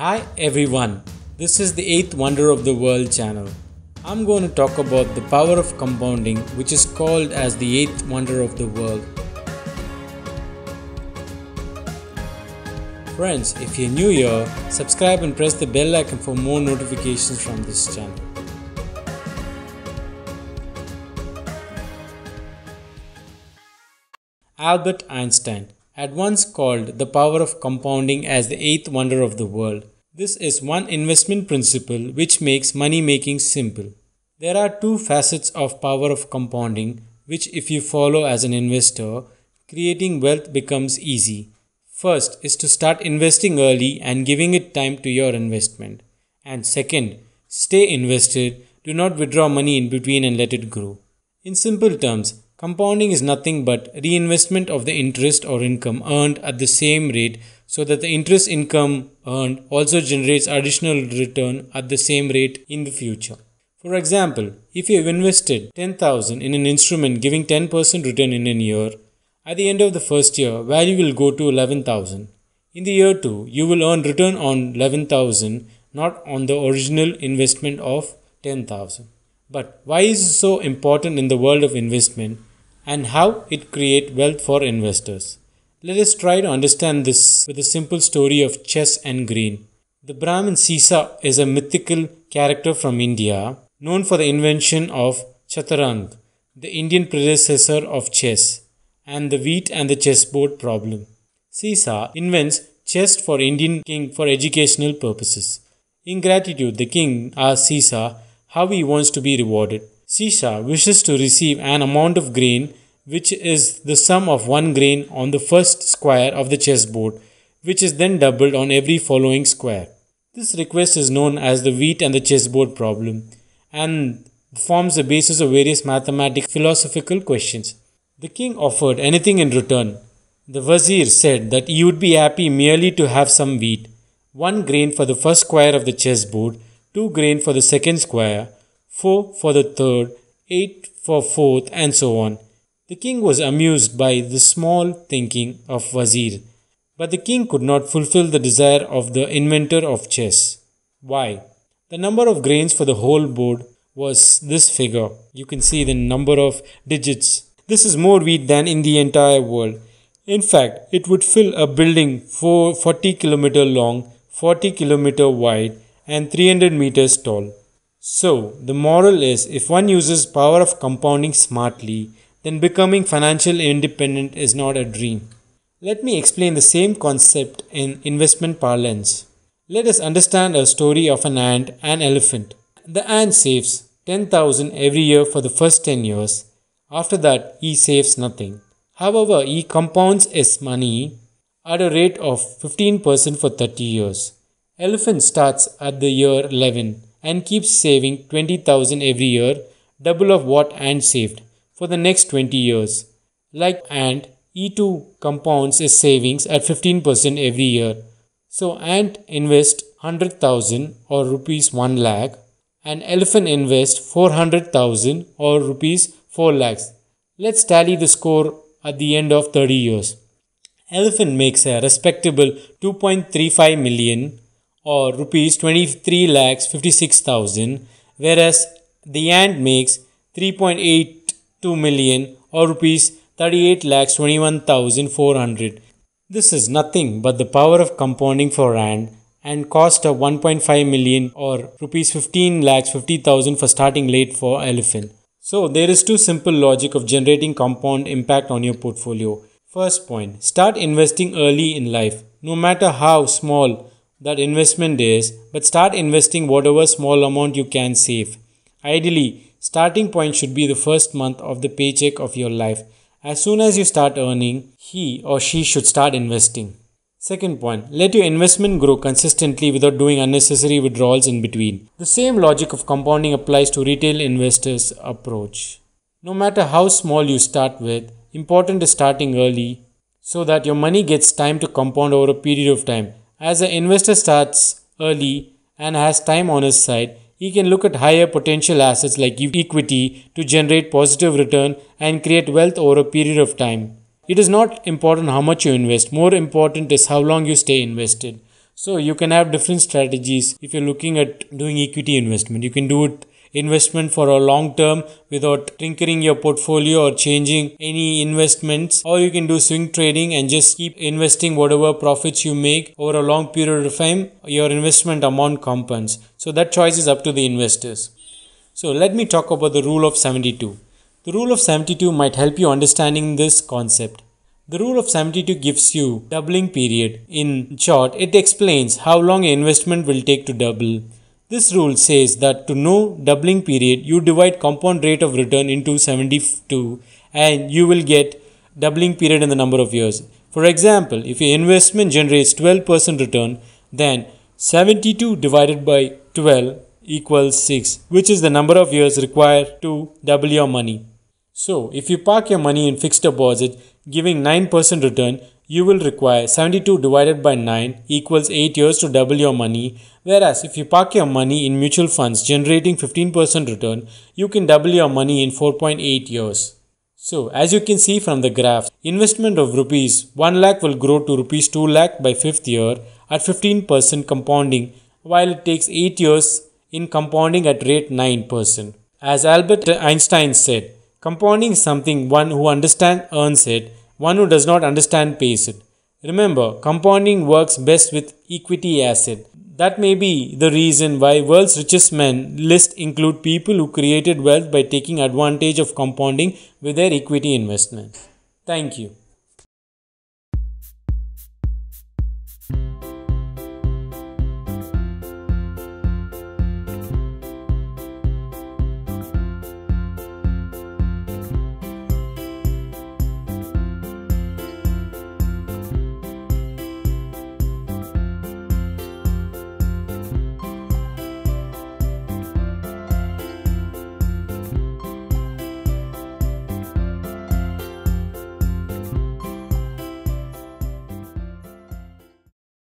Hi everyone, this is the 8th Wonder of the World channel. I'm going to talk about the power of compounding, which is called as the 8th Wonder of the World. Friends, if you're new here, subscribe and press the bell icon for more notifications from this channel. Albert Einstein had once called the power of compounding as the eighth wonder of the world. This is one investment principle which makes money making simple. There are two facets of power of compounding which if you follow as an investor, creating wealth becomes easy. First is to start investing early and giving it time to your investment. And second, stay invested, do not withdraw money in between and let it grow. In simple terms, compounding is nothing but reinvestment of the interest or income earned at the same rate so that the interest income earned also generates additional return at the same rate in the future. For example, if you have invested 10,000 in an instrument giving 10% return in a year, at the end of the first year, value will go to 11,000. In the year 2, you will earn return on 11,000, not on the original investment of 10,000. But why is it so important in the world of investment and how it creates wealth for investors? Let us try to understand this with a simple story of chess and green. The Brahmin Sisa is a mythical character from India known for the invention of Chaturang, the Indian predecessor of chess, and the wheat and the chessboard problem. Sisa invents chess for Indian king for educational purposes. In gratitude, the king asks Sisa how he wants to be rewarded. Sisa wishes to receive an amount of grain which is the sum of one grain on the first square of the chessboard, which is then doubled on every following square. This request is known as the wheat and the chessboard problem and forms the basis of various mathematical philosophical questions. The king offered anything in return. The vizier said that he would be happy merely to have some wheat, one grain for the first square of the chessboard, two grain for the second square, four for the third, eight for fourth, and so on. The king was amused by the small thinking of Wazir, but the king could not fulfill the desire of the inventor of chess. Why? The number of grains for the whole board was this figure. You can see the number of digits. This is more wheat than in the entire world. In fact, it would fill a building 40 kilometer long, 40 kilometer wide, and 300 meters tall. So, the moral is if one uses power of compounding smartly, then becoming financially independent is not a dream. Let me explain the same concept in investment parlance. Let us understand a story of an ant and elephant. The ant saves 10,000 every year for the first 10 years. After that, he saves nothing. However, he compounds his money at a rate of 15% for 30 years. Elephant starts at the year 11 and keeps saving 20,000 every year, double of what ant saved for the next 20 years. Like ant, E2 compounds its savings at 15% every year. So ant invest 100,000 or rupees 1 lakh and elephant invest 400,000 or rupees 4 lakhs. Let's tally the score at the end of 30 years. Elephant makes a respectable 2.35 million or rupees 23 lakhs 56,000 whereas the ant makes 3.8 2 million or rupees 38 lakhs 21,400. This is nothing but the power of compounding for rand and cost of 1.5 million or rupees 15 lakhs 50,000 for starting late for elephant. So there is two simple logic of generating compound impact on your portfolio. First point, start investing early in life. No matter how small that investment is, but start investing whatever small amount you can save. Ideally, Starting point should be the first month of the paycheck of your life. As soon as you start earning, he or she should start investing. Second point, let your investment grow consistently without doing unnecessary withdrawals in between. The same logic of compounding applies to retail investors' approach. No matter how small you start with, important is starting early so that your money gets time to compound over a period of time. As an investor starts early and has time on his side, he can look at higher potential assets like equity to generate positive return and create wealth over a period of time. It is not important how much you invest, more important is how long you stay invested. So you can have different strategies if you're looking at doing equity investment. You can do it investment for a long term without tinkering your portfolio or changing any investments or you can do swing trading and just keep investing whatever profits you make over a long period of time your investment amount compounds so that choice is up to the investors so let me talk about the rule of 72 the rule of 72 might help you understanding this concept the rule of 72 gives you doubling period. In short, it explains how long an investment will take to double. This rule says that to no doubling period, you divide compound rate of return into 72 and you will get doubling period in the number of years. For example, if your investment generates 12% return, then 72 divided by 12 equals 6, which is the number of years required to double your money. So, if you park your money in fixed deposit, giving 9% return, you will require 72 divided by 9 equals 8 years to double your money. Whereas if you park your money in mutual funds generating 15% return, you can double your money in 4.8 years. So as you can see from the graph, investment of rupees 1 lakh will grow to rupees 2 lakh by 5th year at 15% compounding while it takes 8 years in compounding at rate 9%. As Albert Einstein said, compounding is something one who understands earns it one who does not understand pays it. Remember, compounding works best with equity asset. That may be the reason why world's richest men list include people who created wealth by taking advantage of compounding with their equity investments. Thank you.